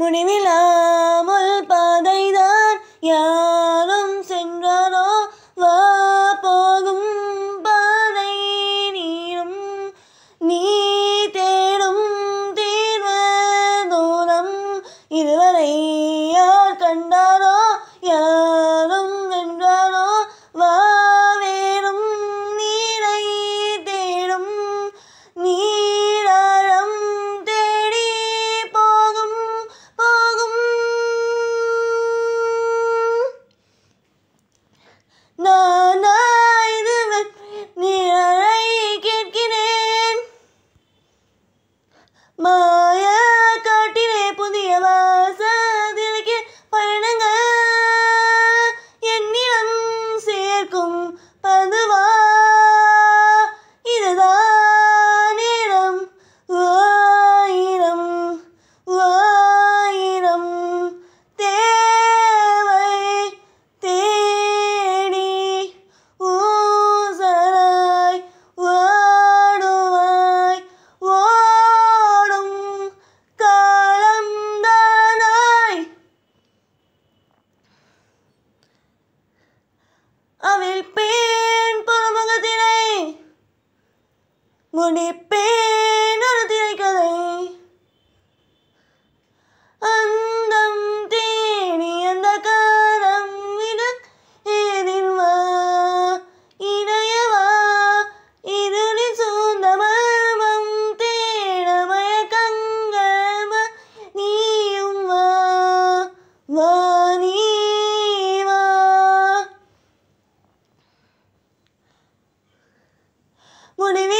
முடிவில்லாமல் பாதைதான் யாரும் சென்றாரோ வா போகும் பாதை நீரும் நீ தேடும் தீர்வு தூரம் இதுவரை யார் கண்டா நானாயுதவன் நீ அழகி கேட்கிறேன் மா మునిపే నరతిరై కదై అందం తేని అంధకారం ఇడ ఏదిన్వా ఇడయవా ఇరుని సూందమర్మం తేడమయ కంగమ నీయుం వా వాణి మునివి